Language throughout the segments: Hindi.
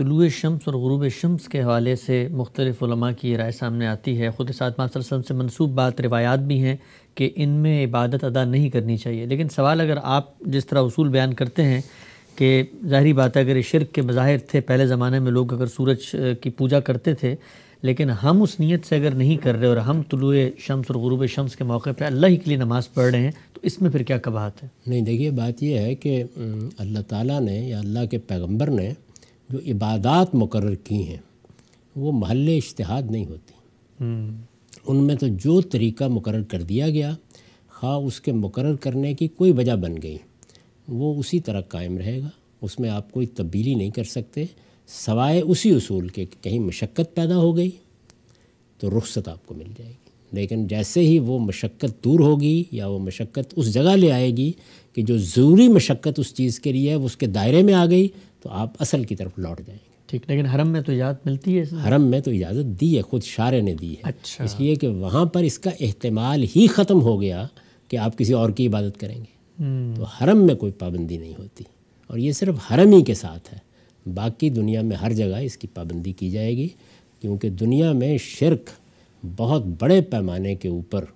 तुलू शम्स और गुरूब शम्स के हवाले से मुख्तलिफ़ा की राय सामने आती है ख़ुद साथ वसल्लम से मनसूब बात रवायात भी हैं कि इनमें इबादत अदा नहीं करनी चाहिए लेकिन सवाल अगर आप जिस तरह उसूल बयान करते हैं कि ज़ाहरी बात है अगर ये शिरक के मज़ाहिर थे पहले ज़माने में लोग अगर सूरज की पूजा करते थे लेकिन हम उस नीयत से अगर नहीं कर रहे और हम तुलू शम्स और गुरूब शम्स के मौके पर अल्लाह ही के लिए नमाज़ पढ़ रहे हैं तो इसमें फिर क्या कबाहत है नहीं देखिए बात यह है कि अल्लाह ताली ने या अल्लाह के पैगम्बर ने जो इबादत मुकर की हैं वो महल इश्तहाद नहीं होती हम्म। उनमें तो जो तरीका मुकर कर दिया गया खा हाँ, उसके मुकर करने की कोई वजह बन गई वो उसी तरह कायम रहेगा उसमें आप कोई तब्दीली नहीं कर सकते सवाए उसी असूल के कहीं मशक्क़त पैदा हो गई तो रुख्सत आपको मिल जाएगी लेकिन जैसे ही वो मशक्क़त दूर होगी या वो मशक्क़त उस जगह ले आएगी कि जो ज़रूरी मशक्क़त उस चीज़ के लिए है वो उसके दायरे में आ गई तो आप असल की तरफ लौट जाएंगे ठीक लेकिन हरम में तो इजाज़त मिलती है हरम में तो इजाज़त दी है ख़ुद शारे ने दी है अच्छा इसलिए कि वहाँ पर इसका अहतमाल ही ख़त्म हो गया कि आप किसी और की इबादत करेंगे हम्म। तो हरम में कोई पाबंदी नहीं होती और ये सिर्फ हरम ही के साथ है बाकी दुनिया में हर जगह इसकी पाबंदी की जाएगी क्योंकि दुनिया में शिरक बहुत बड़े पैमाने के ऊपर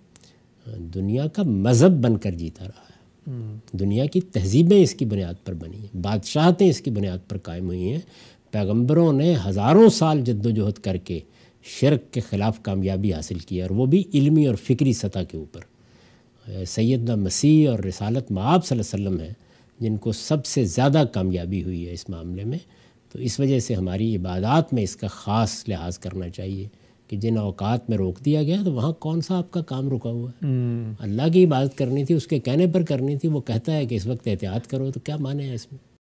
दुनिया का मज़हब बनकर जीता रहा है हम्म। दुनिया की तहजीबें इसकी बुनियाद पर बनी हैं बादशाहतें इसकी बुनियाद पर कायम हुई हैं पैगम्बरों ने हज़ारों साल जद्दोजहद करके शर्क के ख़िलाफ़ कामयाबी हासिल की और वो भी इलमी और फ़िक्री सतह के ऊपर सैदना मसीह और रसालत माब वसम हैं जिनको सबसे ज़्यादा कामयाबी हुई है इस मामले में तो इस वजह से हमारी इबादत में इसका ख़ास लिहाज करना चाहिए कि जिन अवकात में रोक दिया गया तो वहाँ कौन सा आपका काम रुका हुआ है हम्म। अल्लाह की इबादत करनी थी उसके कहने पर करनी थी वो कहता है कि इस वक्त एहतियात करो तो क्या माने हैं इसमें